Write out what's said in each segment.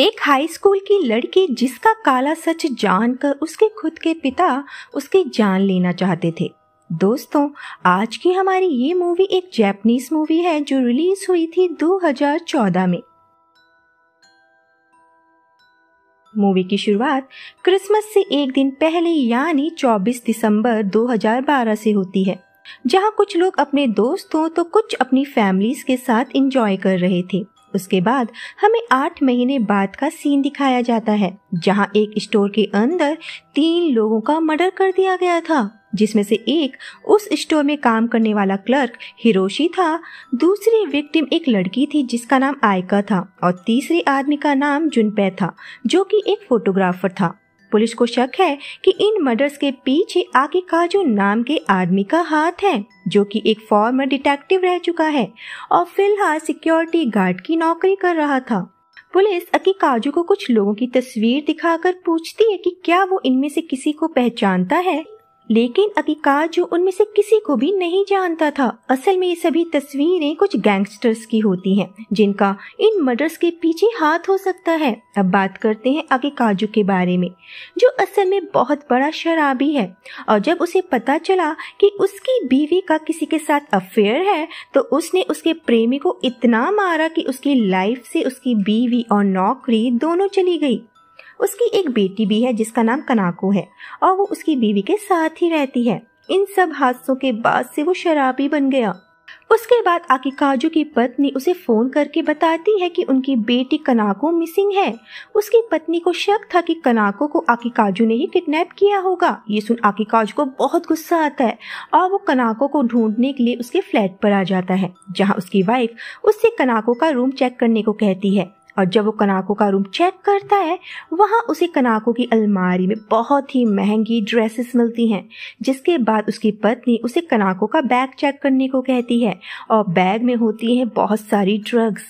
एक high school की लड़की जिसका काला सच जानकर उसके खुद के पिता उसकी जान लेना चाहते थे दोस्तों आज की हमारी ये मूवी एक जैपनीज मूवी है जो रिलीज हुई थी 2014 में मूवी की शुरुआत क्रिसमस से एक दिन पहले यानी 24 दिसंबर 2012 से होती है जहां कुछ लोग अपने दोस्तों तो कुछ अपनी फैमिलीज के साथ एंजॉय कर रहे थे उसके बाद हमें आठ महीने बाद का सीन दिखाया जाता है जहां एक स्टोर के अंदर तीन लोगों का मर्डर कर दिया गया था जिसमें से एक उस स्टोर में काम करने वाला क्लर्क हिरोशी था दूसरी विक्टिम एक लड़की थी जिसका नाम आयका था और तीसरे आदमी का नाम जुनपे था जो कि एक फोटोग्राफर था पुलिस को शक है कि इन मर्डर्स के पीछे आके काजू नाम के आदमी का हाथ है जो कि एक फॉर्मर डिटेक्टिव रह चुका है और फिलहाल सिक्योरिटी गार्ड की नौकरी कर रहा था पुलिस अकी काजू को कुछ लोगों की तस्वीर दिखाकर पूछती है कि क्या वो इनमें से किसी को पहचानता है लेकिन अधिकार जो उनमें से किसी को भी नहीं जानता था असल में ये सभी तस्वीरें कुछ गैंगस्टर्स की होती हैं जिनका इन मर्डर्स के पीछे हाथ हो सकता है अब बात करते हैं आगे काजू के बारे में जो असल में बहुत बड़ा शराबी है और जब उसे पता चला कि उसकी बीवी का किसी के साथ अफेयर है तो उसने उसके प्रेमी को इतना मारा कि उसकी लाइफ से उसकी बीवी और नौकरी दोनों चली गई उसकी एक बेटी भी है जिसका नाम कनाको है और वो उसकी बीवी के साथ ही रहती है इन सब हादसों के बाद से वो शराबी बन गया उसके बाद आकी काजू की पत्नी उसे फोन करके बताती है कि उनकी बेटी कनाको मिसिंग है उसकी पत्नी को शक था कि कनाको को आकी काजू ने ही किडनैप किया होगा ये सुन आकी काजू को बहुत गुस्सा आता है और वो कनाको को ढूंढने के लिए उसके फ्लैट पर आ जाता है जहाँ उसकी वाइफ उससे कनाको का रूम चेक करने को कहती है और जब वो कनाको का रूम चेक करता है वहाँ उसे कनाको की अलमारी में बहुत ही महंगी ड्रेसेस मिलती हैं जिसके बाद उसकी पत्नी उसे कनाको का बैग चेक करने को कहती है और बैग में होती हैं बहुत सारी ड्रग्स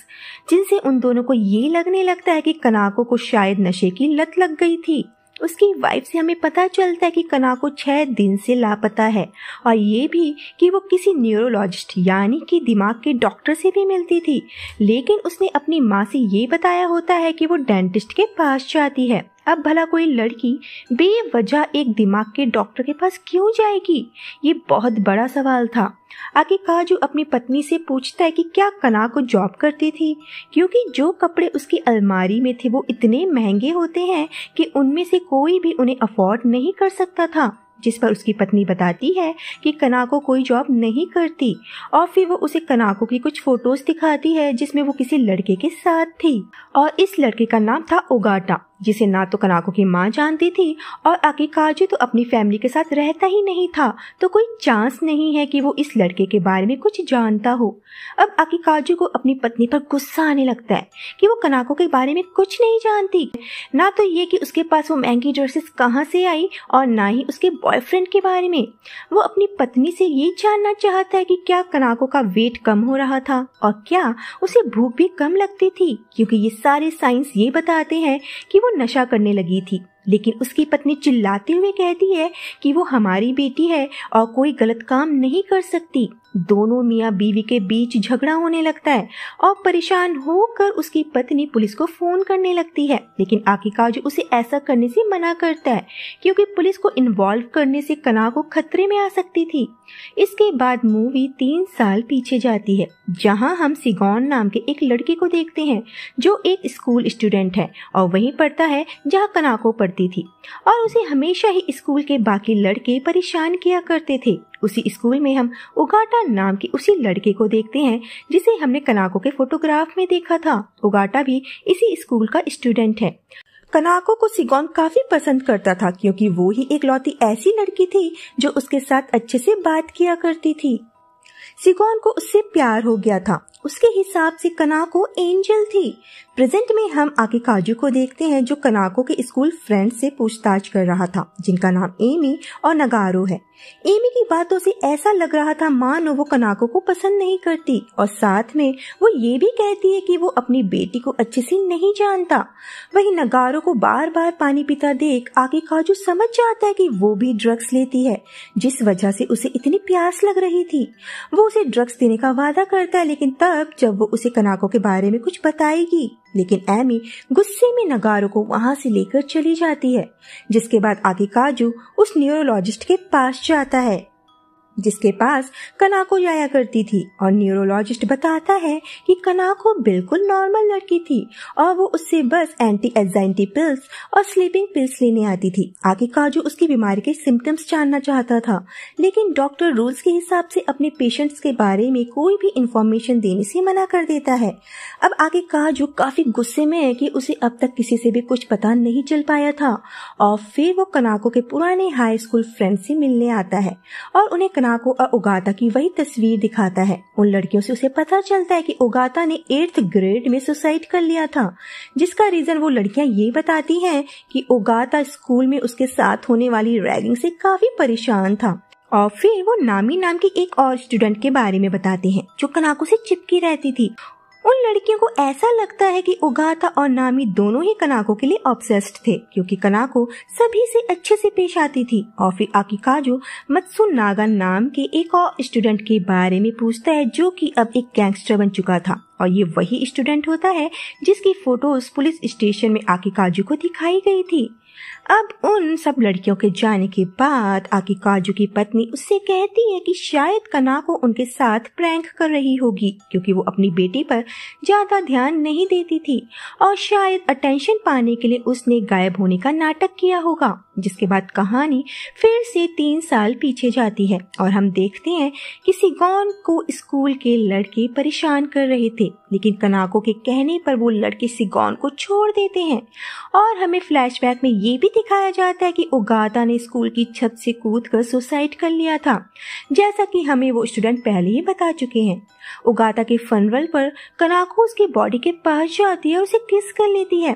जिनसे उन दोनों को ये लगने लगता है कि कनाको को शायद नशे की लत लग गई थी उसकी वाइफ से हमें पता चलता है कि कना को छः दिन से लापता है और ये भी कि वो किसी न्यूरोलॉजिस्ट यानी कि दिमाग के डॉक्टर से भी मिलती थी लेकिन उसने अपनी माँ से ये बताया होता है कि वो डेंटिस्ट के पास जाती है अब भला कोई लड़की बेवजह एक दिमाग के डॉक्टर के पास क्यों जाएगी ये बहुत बड़ा सवाल था आगे काजू अपनी पत्नी से पूछता है कि क्या कला को जॉब करती थी क्योंकि जो कपड़े उसकी अलमारी में थे वो इतने महंगे होते हैं कि उनमें से कोई भी उन्हें अफोर्ड नहीं कर सकता था जिस पर उसकी पत्नी बताती है कि कनाको कोई जॉब नहीं करती और फिर वो उसे कनाको की कुछ फोटोज दिखाती है जिसमें वो किसी लड़के के साथ थी और इस लड़के का नाम था ओगाटा जिसे ना तो कनाको की माँ जानती थी और काजू तो अपनी फैमिली के साथ रहता ही नहीं था तो कोई चांस नहीं है कि वो इस लड़के के बारे में कुछ जानता हो अब काजू को अपनी पत्नी पर गुस्सा आने लगता है कि वो कनाको के बारे में कुछ नहीं जानती ना तो ये कि उसके पास वो महंगी ड्रेसेस कहाँ से आई और ना ही उसके बॉयफ्रेंड के बारे में वो अपनी पत्नी से ये जानना चाहता है कि क्या कनाको का वेट कम हो रहा था और क्या उसे भूख भी कम लगती थी क्योंकि ये सारे साइंस ये बताते हैं कि वो नशा करने लगी थी लेकिन उसकी पत्नी चिल्लाते हुए कहती है कि वो हमारी बेटी है और कोई गलत काम नहीं कर सकती दोनों मियाँ बीवी के बीच झगड़ा होने लगता है और परेशान होकर उसकी पत्नी पुलिस को फोन करने लगती है लेकिन आखिरकार उसे ऐसा करने से मना करता है क्योंकि पुलिस को इन्वॉल्व करने से कना को खतरे में आ सकती थी इसके बाद मूवी तीन साल पीछे जाती है जहाँ हम सिगौन नाम के एक लड़के को देखते हैं जो एक स्कूल स्टूडेंट है और वहीं पढ़ता है जहाँ कना पढ़ती थी और उसे हमेशा ही स्कूल के बाकी लड़के परेशान किया करते थे उसी स्कूल में हम उगाटा नाम के उसी लड़के को देखते हैं जिसे हमने कनाको के फोटोग्राफ में देखा था उगाटा भी इसी स्कूल का स्टूडेंट है कनाको को सिगोन काफी पसंद करता था क्योंकि वो ही एक लौती ऐसी लड़की थी जो उसके साथ अच्छे से बात किया करती थी सिगोन को उससे प्यार हो गया था उसके हिसाब से कनाको एंजल थी प्रेजेंट में हम आके काजू को देखते हैं जो कनाको के स्कूल फ्रेंड से पूछताछ कर रहा था जिनका नाम एमी और नगारो है एमी की बातों से ऐसा लग रहा था मानो वो कनाको को पसंद नहीं करती और साथ में वो ये भी कहती है कि वो अपनी बेटी को अच्छे से नहीं जानता वही नगारो को बार बार पानी पीता देख आगे काजू समझ जाता है कि वो भी ड्रग्स लेती है जिस वजह से उसे इतनी प्यास लग रही थी वो उसे ड्रग्स देने का वादा करता है लेकिन तब जब वो उसे कनाको के बारे में कुछ बताएगी लेकिन एमी गुस्से में नगारो को वहां से लेकर चली जाती है जिसके बाद आगे काजू उस न्यूरोलॉजिस्ट के पास जाता है जिसके पास कनाको जाया करती थी और न्यूरोलॉजिस्ट बताता है कि कनाको बिल्कुल नॉर्मल लड़की थी और वो उससे बस एंटी एग्जाइटी पिल्स और स्लीपिंग पिल्स लेने आती थी आगे काजू उसकी बीमारी के सिम्टम्स जानना चाहता था लेकिन डॉक्टर रूल्स के हिसाब से अपने पेशेंट्स के बारे में कोई भी इंफॉर्मेशन देने से मना कर देता है अब आगे काजू काफी गुस्से में है कि उसे अब तक किसी से भी कुछ पता नहीं चल पाया था और फिर वो कनाको के पुराने हाई स्कूल फ्रेंड से मिलने आता है और उन्हें कना को उगाता की वही तस्वीर दिखाता है उन लड़कियों से उसे पता चलता है कि उगाता ने एट्थ ग्रेड में सुसाइड कर लिया था जिसका रीजन वो लड़कियां ये बताती हैं कि उगाता स्कूल में उसके साथ होने वाली रैगिंग से काफी परेशान था और फिर वो नामी नाम की एक और स्टूडेंट के बारे में बताते हैं जो कनाको से चिपकी रहती थी उन लड़कियों को ऐसा लगता है कि उगाता और नामी दोनों ही कनाको के लिए ऑब्सेस्ड थे क्योंकि कनाको सभी से अच्छे से पेश आती थी और फिर आकी काजो मत्सु नागा नाम के एक और स्टूडेंट के बारे में पूछता है जो कि अब एक गैंगस्टर बन चुका था और ये वही स्टूडेंट होता है जिसकी फोटोज पुलिस स्टेशन में आकी काजू को दिखाई गई थी अब उन सब लड़कियों के जाने के बाद आकी काजू की पत्नी उससे कहती है कि शायद कना को उनके साथ प्रैंक कर रही होगी क्योंकि वो अपनी बेटी पर ज़्यादा ध्यान नहीं देती थी और शायद अटेंशन पाने के लिए उसने गायब होने का नाटक किया होगा जिसके बाद कहानी फिर से तीन साल पीछे जाती है और हम देखते हैं कि सिगौन को स्कूल के लड़के परेशान कर रहे थे लेकिन कनाको के कहने पर वो लड़के सिगौन को छोड़ देते हैं और हमें फ्लैशबैक में ये भी दिखाया जाता है कि ओगाता ने स्कूल की छत से कूद कर सुसाइड कर लिया था जैसा कि हमें वो स्टूडेंट पहले ही बता चुके हैं उगाता के फनवल पर कनाको उसकी बॉडी के पास जाती है और उसे किस कर लेती है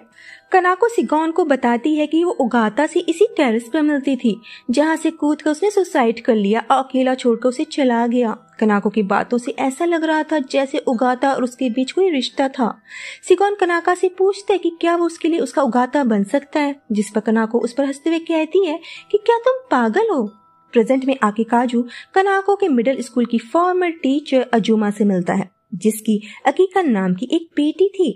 कनाको सिगौन को बताती है कि वो उगाता से इसी टेरिस पर मिलती थी जहाँ से कूद कर उसने सुसाइड कर लिया और अकेला छोड़कर उसे चला गया कनाको की बातों से ऐसा लग रहा था जैसे उगाता और उसके बीच कोई रिश्ता था सिगौन कनाका से पूछते है कि क्या वो उसके लिए उसका उगाता बन सकता है जिस पर कनाको उस पर हंसते हुए कहती है कि क्या तुम पागल हो प्रेजेंट में आके काजू कनाको के मिडिल स्कूल की फॉर्मर टीचर अजुमा से मिलता है जिसकी अकीका नाम की एक बेटी थी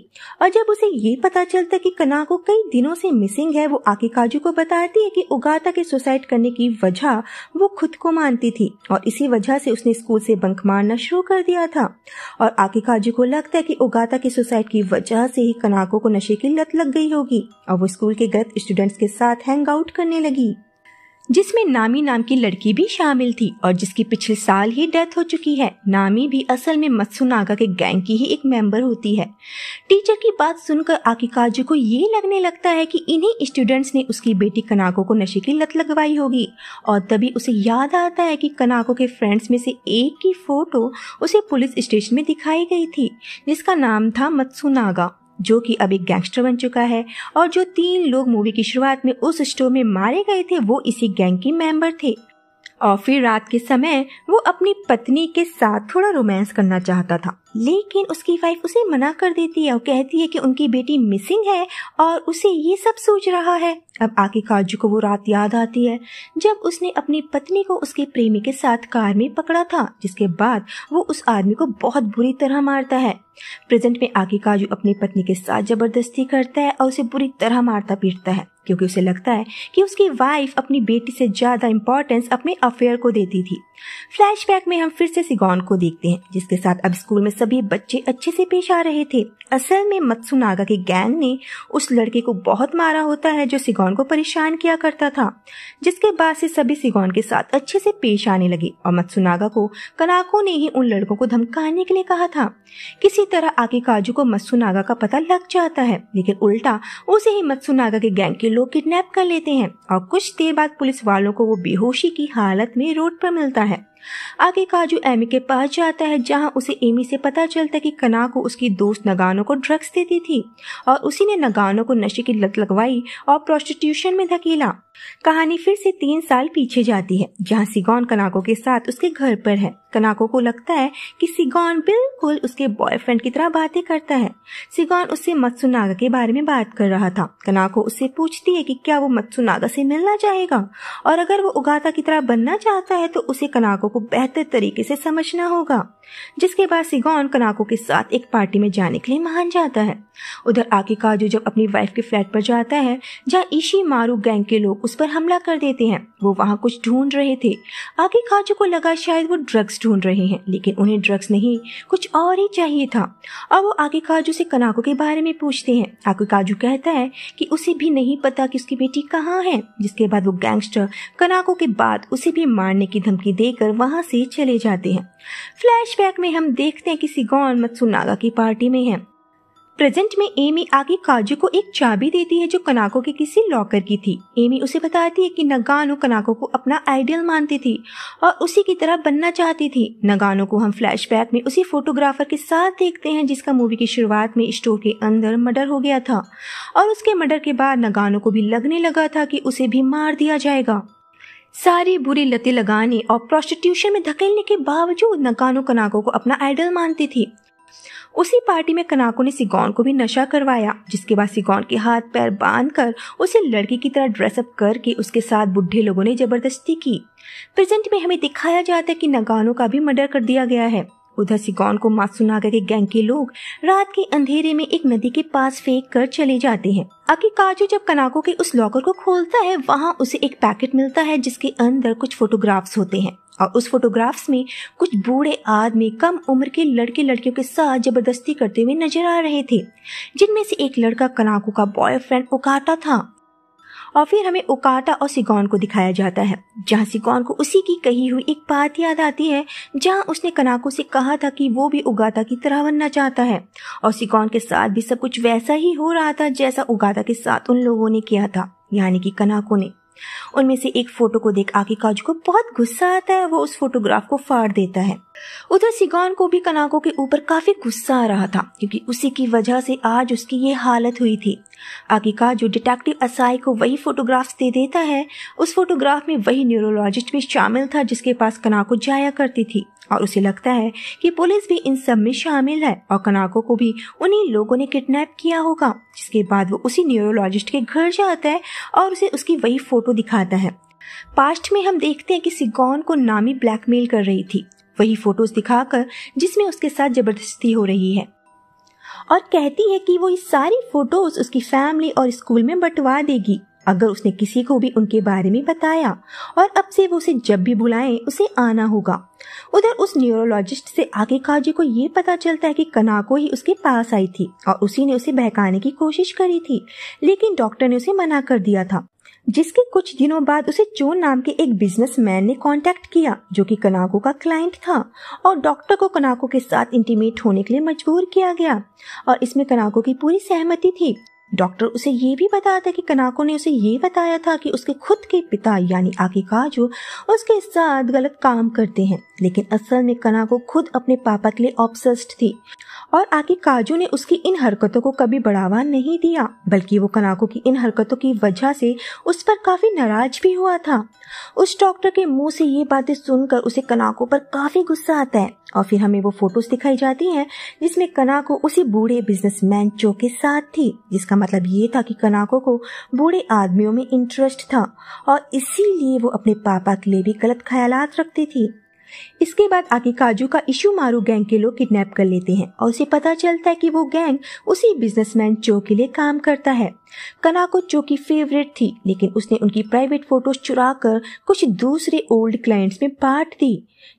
और जब उसे ये पता चलता कि कनाको कई दिनों से मिसिंग है वो आके काजू को बताती है कि उगाता के सुसाइड करने की वजह वो खुद को मानती थी और इसी वजह से उसने स्कूल से बंक मारना शुरू कर दिया था और आके काजू को लगता है कि उगाता के सुसाइड की वजह से ही कनाको को नशे की लत लग गई होगी और वो स्कूल के गलत स्टूडेंट्स के साथ हैंग आउट करने लगी जिसमें नामी नाम की लड़की भी शामिल थी और जिसकी पिछले साल ही डेथ हो चुकी है नामी भी असल में मत्सुनागा के गैंग की ही एक मेंबर होती है टीचर की बात सुनकर आकिकाजू को ये लगने लगता है कि इन्हीं स्टूडेंट्स ने उसकी बेटी कनाको को नशे की लत लगवाई होगी और तभी उसे याद आता है कि कनाको के फ्रेंड्स में से एक की फोटो उसे पुलिस स्टेशन में दिखाई गई थी जिसका नाम था मत्सुनागा जो कि अब एक गैंगस्टर बन चुका है और जो तीन लोग मूवी की शुरुआत में उस स्टोर में मारे गए थे वो इसी गैंग के मेंबर थे और फिर रात के समय वो अपनी पत्नी के साथ थोड़ा रोमांस करना चाहता था लेकिन उसकी वाइफ उसे मना कर देती है और कहती है कि उनकी बेटी मिसिंग है और उसे ये सब सोच रहा है अब आके काजू को वो रात याद आती है जब उसने अपनी पत्नी को उसके प्रेमी के साथ कार में पकड़ा था जिसके बाद वो उस आदमी को बहुत बुरी तरह मारता है प्रेजेंट में आके काजू अपनी पत्नी के साथ जबरदस्ती करता है और उसे बुरी तरह मारता पीटता है क्योंकि उसे लगता है कि उसकी वाइफ अपनी बेटी से ज़्यादा इम्पोर्टेंस अपने अफेयर को देती थी फ्लैशबैक में हम फिर से सिगोन को देखते हैं जिसके साथ अब स्कूल में सभी बच्चे अच्छे से पेश आ रहे थे असल में मत्सुनागा के गैंग ने उस लड़के को बहुत मारा होता है जो सिगोन को परेशान किया करता था जिसके बाद से सभी सिगौन के साथ अच्छे से पेश आने लगे और मत्सुनागा को कनाको ने ही उन लड़कों को धमकाने के लिए कहा था किसी तरह आके काजू को मत्सुनागा का पता लग जाता है लेकिन उल्टा उसे ही मत्सुनागा के गैंग के लोग लोग किडनैप कर लेते हैं और कुछ देर बाद पुलिस वालों को वो बेहोशी की हालत में रोड पर मिलता है आगे काजू एमी के पास जाता है जहां उसे एमी से पता चलता है कि कना को उसकी दोस्त नगानो को ड्रग्स देती थी और उसी ने नगानो को नशे की लत लगवाई और प्रोस्टिट्यूशन में धकेला कहानी फिर से तीन साल पीछे जाती है जहाँ सिगौन कनाको के साथ उसके घर पर है कनाको को लगता है कि सिगौन बिल्कुल उसके बॉयफ्रेंड की तरह बातें करता है सिगौन उससे मत्सुनागा के बारे में बात कर रहा था कनाको उससे पूछती है कि क्या वो मत्सुनागा से मिलना चाहेगा और अगर वो उगाता की तरह बनना चाहता है तो उसे कनाको को बेहतर तरीके से समझना होगा जिसके बाद सिगोन कनाको के साथ एक पार्टी में जाने के लिए महान जाता है उधर आके काजू जब अपनी वाइफ के फ्लैट पर जाता है जहाँ ईशी मारू गैंग के लोग उस पर हमला कर देते हैं वो वहाँ कुछ ढूंढ रहे थे आके काजू को लगा शायद वो ड्रग्स ढूंढ रहे हैं लेकिन उन्हें ड्रग्स नहीं कुछ और ही चाहिए था और वो आके काजू से कनाको के बारे में पूछते हैं आके काजू कहता है कि उसे भी नहीं पता कि उसकी बेटी कहाँ है जिसके बाद वो गैंगस्टर कनाको के बाद उसे भी मारने की धमकी देकर वहाँ से चले जाते हैं फ्लैश फ्लैशबैक में हम देखते हैं कि सिगोन मत्सुनागा की पार्टी में है प्रेजेंट में एमी आगे काजू को एक चाबी देती है जो कनाको के किसी लॉकर की थी एमी उसे बताती है कि नगानो कनाको को अपना आइडियल मानती थी और उसी की तरह बनना चाहती थी नगानो को हम फ्लैशबैक में उसी फोटोग्राफर के साथ देखते हैं जिसका मूवी की शुरुआत में स्टोर के अंदर मर्डर हो गया था और उसके मर्डर के बाद नगानो को भी लगने लगा था कि उसे भी मार दिया जाएगा सारी बुरी लतें लगाने और प्रोस्टिट्यूशन में धकेलने के बावजूद नकानो कनाको को अपना आइडल मानती थी उसी पार्टी में कनाको ने सिगौन को भी नशा करवाया जिसके बाद सिगौन के हाथ पैर बांध कर उसे लड़की की तरह ड्रेसअप करके उसके साथ बुढ़े लोगों ने जबरदस्ती की प्रेजेंट में हमें दिखाया जाता है कि नगानों का भी मर्डर कर दिया गया है उधर सिगौन को मासुनागा के गैंग के लोग रात के अंधेरे में एक नदी के पास फेंक कर चले जाते हैं आगे काजू जब कनाको के उस लॉकर को खोलता है वहाँ उसे एक पैकेट मिलता है जिसके अंदर कुछ फोटोग्राफ्स होते हैं और उस फोटोग्राफ्स में कुछ बूढ़े आदमी कम उम्र के लड़के लड़कियों के साथ जबरदस्ती करते हुए नजर आ रहे थे जिनमें से एक लड़का कनाको का बॉयफ्रेंड उकाटा था और फिर हमें उकाटा और सिगौन को दिखाया जाता है जहाँ सिगौन को उसी की कही हुई एक बात याद आती है जहाँ उसने कनाको से कहा था कि वो भी उगाता की तरह बनना चाहता है और सिगौन के साथ भी सब कुछ वैसा ही हो रहा था जैसा उगाता के साथ उन लोगों ने किया था यानी कि कनाको ने उनमें से एक फोटो को देख आकिकाजू को बहुत गुस्सा आता है वो उस फोटोग्राफ को फाड़ देता है उधर सिगौन को भी कनाको के ऊपर काफी गुस्सा आ रहा था क्योंकि उसी की वजह से आज उसकी ये हालत हुई थी जो डिटेक्टिव असाई को वही फोटोग्राफ्स दे देता है उस फोटोग्राफ में वही न्यूरोलॉजिस्ट भी शामिल था जिसके पास कनाको जाया करती थी और उसे लगता है कि पुलिस भी इन सब में शामिल है और कनाको को भी उन्हीं लोगों ने किडनैप किया होगा जिसके बाद वो उसी न्यूरोलॉजिस्ट के घर जाता है और उसे उसकी वही फोटो दिखाता है पास्ट में हम देखते हैं कि सिगौन को नामी ब्लैकमेल कर रही थी वही फोटोज दिखाकर जिसमें उसके साथ जबरदस्ती हो रही है और कहती है कि वो ये सारी फोटोज उसकी फैमिली और स्कूल में बंटवा देगी अगर उसने किसी को भी उनके बारे में बताया और अब से वो उसे जब भी बुलाएं उसे आना होगा उधर उस न्यूरोलॉजिस्ट से आगे काजी को ये पता चलता है कि कनाको ही उसके पास आई थी और उसी ने उसे बहकाने की कोशिश करी थी लेकिन डॉक्टर ने उसे मना कर दिया था जिसके कुछ दिनों बाद उसे चोन नाम के एक बिजनेसमैन ने कांटेक्ट किया जो कि कनाको का क्लाइंट था और डॉक्टर को कनाको के साथ इंटीमेट होने के लिए मजबूर किया गया और इसमें कनाको की पूरी सहमति थी डॉक्टर उसे ये भी बताया था कि कनाको ने उसे ये बताया था कि उसके खुद के पिता यानी आके काजू उसके साथ गलत काम करते हैं लेकिन असल में कनाको खुद अपने पापा के लिए ऑब्सेस्ड थी और आगे काजू ने उसकी इन हरकतों को कभी बढ़ावा नहीं दिया बल्कि वो कनाको की इन हरकतों की वजह से उस पर काफी नाराज भी हुआ था उस डॉक्टर के मुंह से ये बातें सुनकर उसे कनाको पर काफी गुस्सा आता है और फिर हमें वो फोटोज दिखाई जाती हैं जिसमें कनाको उसी बूढ़े बिजनेसमैन चो के साथ थी जिसका मतलब ये था कि कनाको को बूढ़े आदमियों में इंटरेस्ट था और इसीलिए वो अपने पापा के लिए भी गलत ख्याल रखती थी इसके बाद आगे काजू का इशू मारू गैंग के लोग किडनैप कर लेते हैं और उसे पता चलता है कि वो गैंग उसी बिजनेसमैन चो के लिए काम करता है कना को चो की फेवरेट थी लेकिन उसने उनकी प्राइवेट फोटोज चुरा कर कुछ दूसरे ओल्ड क्लाइंट्स में बांट दी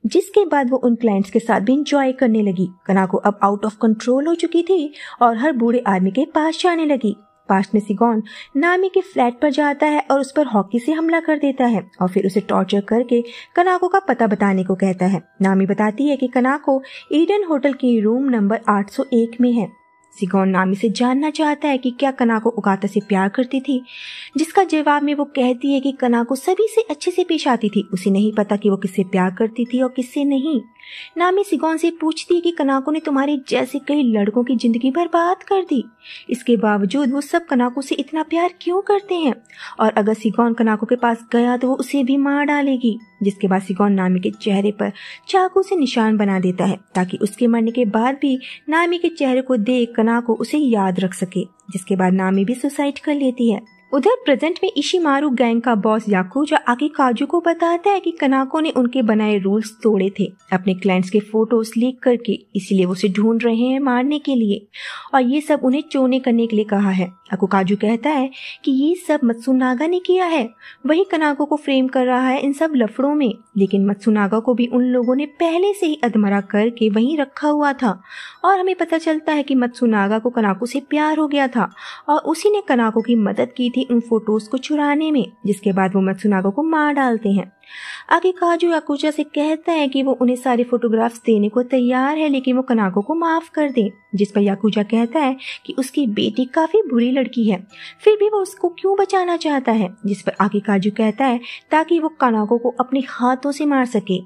जिसके बाद वो उन क्लाइंट्स के साथ भी इंजॉय करने लगी कना को अब आउट ऑफ कंट्रोल हो चुकी थी और हर बूढ़े आदमी के पास जाने लगी पास में सिगोन नामी के फ्लैट पर जाता है और उस पर हॉकी से हमला कर देता है और फिर उसे टॉर्चर करके कनाको का पता बताने को कहता है नामी बताती है कि कनाको ईडन होटल के रूम नंबर 801 में है सिगोन नामी से जानना चाहता है कि क्या कना को उगाता से प्यार करती थी जिसका जवाब में वो कहती है कि कना को सभी से अच्छे से पेश आती थी उसे नहीं पता कि वो किससे प्यार करती थी और किससे नहीं नामी सिगोन से पूछती है कि को ने तुम्हारे जैसे कई लड़कों की जिंदगी बर्बाद कर दी इसके बावजूद वो सब कनाको से इतना प्यार क्यों करते हैं और अगर सिगोन कनाको के पास गया तो वो उसे भी मार डालेगी जिसके बाद सिगोन नामी के चेहरे पर चाकू से निशान बना देता है ताकि उसके मरने के बाद भी नामी के चेहरे को देख कना को उसे याद रख सके जिसके बाद नामी भी सुसाइड कर लेती है उधर प्रेजेंट में मारू गैंग का बॉस याकू जो आगे काजू को बताता है कि कनाको ने उनके बनाए रूल्स तोड़े थे अपने क्लाइंट्स के फोटोज लीक करके इसीलिए वो उसे ढूंढ रहे हैं मारने के लिए और ये सब उन्हें चोने करने के लिए कहा है अकू काजू कहता है कि ये सब मत्सुनागा ने किया है वही कनाको को फ्रेम कर रहा है इन सब लफड़ों में लेकिन मत्सुनागा को भी उन लोगों ने पहले से ही अधमरा करके वहीं रखा हुआ था और हमें पता चलता है कि मत्सुनागा को कनाको से प्यार हो गया था और उसी ने कनाको की मदद की थी थी उन फोटोज को चुराने में जिसके बाद वो मत्सुनागो को मार डालते हैं आगे काजू याकुचा से कहता है कि वो उन्हें सारे फोटोग्राफ्स देने को तैयार है लेकिन वो कनागो को माफ कर दे जिस पर याकुचा कहता है कि उसकी बेटी काफी बुरी लड़की है फिर भी वो उसको क्यों बचाना चाहता है जिस पर आगे काजू कहता है ताकि वो कनागो को अपने हाथों से मार सके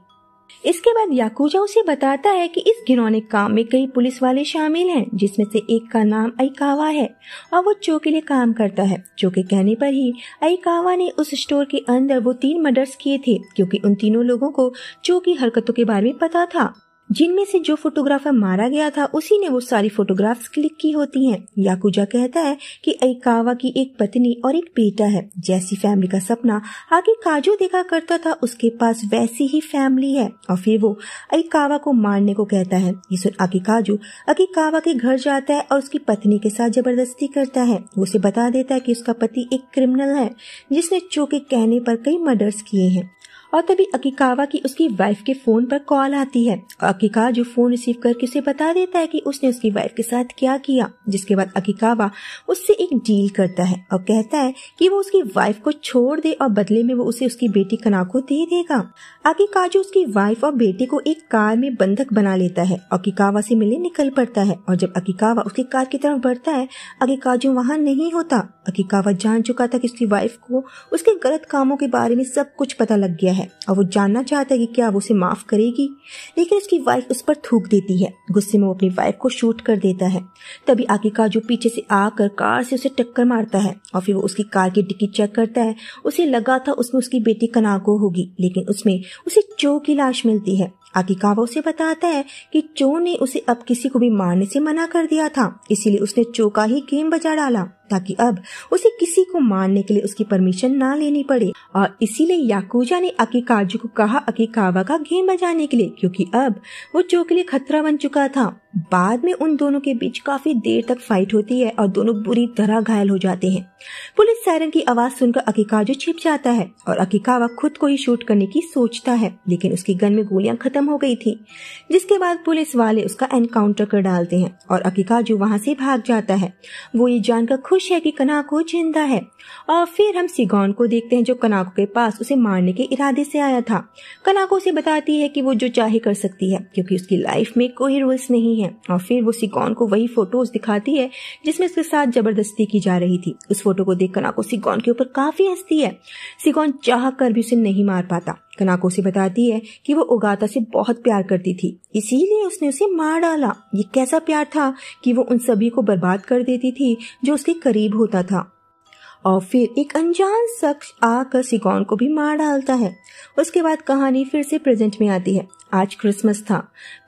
इसके बाद याकूजा उसे बताता है कि इस घिनौने काम में कई पुलिस वाले शामिल हैं जिसमें से एक का नाम अकावा है और वो चो के लिए काम करता है चो के कहने पर ही अकावा ने उस स्टोर के अंदर वो तीन मर्डर्स किए थे क्योंकि उन तीनों लोगों को चो की हरकतों के बारे में पता था जिनमें से जो फोटोग्राफर मारा गया था उसी ने वो सारी फोटोग्राफ्स क्लिक की होती हैं। याकुजा कहता है कि अकावा की एक पत्नी और एक बेटा है जैसी फैमिली का सपना आगे काजो देखा करता था उसके पास वैसी ही फैमिली है और फिर वो अकावा को मारने को कहता है ये सुन अगे कावा के घर जाता है और उसकी पत्नी के साथ जबरदस्ती करता है वो उसे बता देता है की उसका पति एक क्रिमिनल है जिसने चो के कहने पर कई मर्डर्स किए हैं और तभी अकीकावा की उसकी वाइफ के फोन पर कॉल आती है और अकीका जो फोन रिसीव करके उसे बता देता है कि उसने उसकी वाइफ के साथ क्या किया जिसके बाद अकीकावा उससे एक डील करता है और कहता है कि वो उसकी वाइफ को छोड़ दे और बदले में वो उसे उसकी बेटी कना को दे देगा जो उसकी वाइफ और बेटे को एक कार में बंधक बना लेता है अकीकावा से मिलने निकल पड़ता है और जब अकीकावा उसकी कार की तरफ बढ़ता है अकीकाजू वहाँ नहीं होता अकीकावत जान चुका था कि उसकी वाइफ को उसके गलत कामों के बारे में सब कुछ पता लग गया है और वो जानना चाहता है कि क्या वो उसे माफ़ करेगी लेकिन उसकी वाइफ उस पर थूक देती है गुस्से में वो अपनी वाइफ को शूट कर देता है तभी अकीका जो पीछे से आकर कार से उसे टक्कर मारता है और फिर वो उसकी कार की डिक्की चेक करता है उसे लगा था उसमें उसकी बेटी कनाको होगी लेकिन उसमें उसे चो की लाश मिलती है आकिकावा उसे बताता है कि चो ने उसे अब किसी को भी मारने से मना कर दिया था इसीलिए उसने चो का ही गेम बजा डाला ताकि अब उसे किसी को मारने के लिए उसकी परमिशन ना लेनी पड़े और इसीलिए याकूजा ने अकीकाजू को कहा अकीकावा का गेम बजाने के लिए क्योंकि अब वो जो के लिए खतरा बन चुका था बाद में उन दोनों के बीच काफी देर तक फाइट होती है और दोनों बुरी तरह घायल हो जाते हैं पुलिस सायरन की आवाज सुनकर अकीकाजू छिप जाता है और अकीकावा खुद को ही शूट करने की सोचता है लेकिन उसकी गन में गोलियां खत्म हो गई थी जिसके बाद पुलिस वाले उसका एनकाउंटर कर डालते हैं और अकीकाजू वहां से भाग जाता है वो ये जानकर खुद खुश है कि कनाको जिंदा है और फिर हम सिगौन को देखते हैं जो कनाको के पास उसे मारने के इरादे से आया था कनाको उसे बताती है कि वो जो चाहे कर सकती है क्योंकि उसकी लाइफ में कोई रूल्स नहीं है और फिर वो सिगौन को वही फोटोज दिखाती है जिसमें उसके साथ जबरदस्ती की जा रही थी उस फोटो को देख कनाको सिगौन के ऊपर काफी हंसती है सिगौन चाह कर भी उसे नहीं मार पाता कनाको उसे बताती है कि वो उगाता से बहुत प्यार करती थी इसीलिए उसने उसे मार डाला ये कैसा प्यार था कि वो उन सभी को बर्बाद कर देती थी जो उसके करीब होता था और फिर एक अनजान शख्स आकर सिकॉन को भी मार डालता है उसके बाद कहानी फिर से प्रेजेंट में आती है आज क्रिसमस था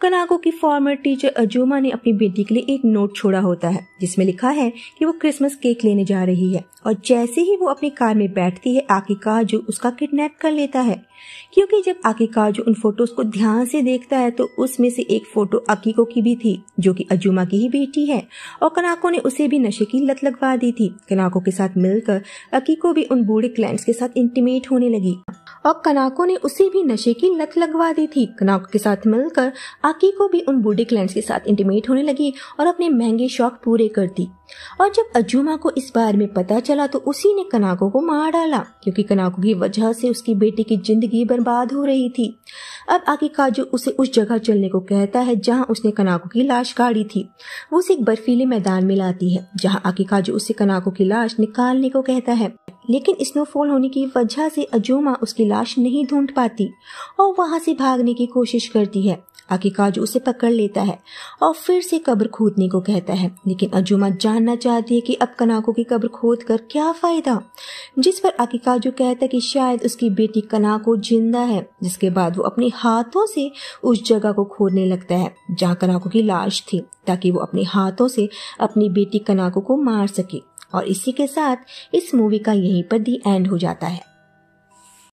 कनागो की फॉर्मर टीचर अजोमा ने अपनी बेटी के लिए एक नोट छोड़ा होता है जिसमें लिखा है कि वो क्रिसमस केक लेने जा रही है और जैसे ही वो अपनी कार में बैठती है आकिकाजू उसका किडनैप कर लेता है क्योंकि जब आकिकाजू उन फोटोज को ध्यान से देखता है तो उसमें से एक फोटो अकीको की भी थी जो कि अजूमा की ही बेटी है और कनाको ने उसे भी नशे की लत लगवा दी थी कनाको के साथ मिलकर अकीको भी उन बूढ़े क्लाइंट्स के साथ इंटीमेट होने लगी और कनाको ने उसे भी नशे की लत लगवा दी थी कनाको शौक के साथ मिलकर आकी को भी उन बूढ़े क्लाइंट्स के साथ इंटीमेट होने लगी और अपने महंगे शौक पूरे कर दी और जब अजूमा को इस बारे में पता चला तो उसी ने कनाको को मार डाला क्योंकि कनाको की वजह से उसकी बेटी की जिंदगी बर्बाद हो रही थी अब आकी काजू उसे उस जगह चलने को कहता है जहाँ उसने कनाको की लाश गाड़ी थी वो उसे एक बर्फीले मैदान में लाती है जहाँ आकी काजू उसे कनाको की लाश निकालने को कहता है लेकिन स्नोफॉल होने की वजह से अजूमा उसकी लाश नहीं ढूंढ पाती और वहां से भागने की कोशिश करती है काजू उसे पकड़ लेता है और फिर से कब्र खोदने को कहता है लेकिन अजूमा जानना चाहती है कि अब कनाको की कब्र खोद कर क्या फायदा जिस पर काजू कहता है कि शायद उसकी बेटी कनाको जिंदा है जिसके बाद वो अपने हाथों से उस जगह को खोदने लगता है जहाँ कनाको की लाश थी ताकि वो अपने हाथों से अपनी बेटी कनाको को मार सके और इसी के साथ इस मूवी का यहीं पर दी एंड हो जाता है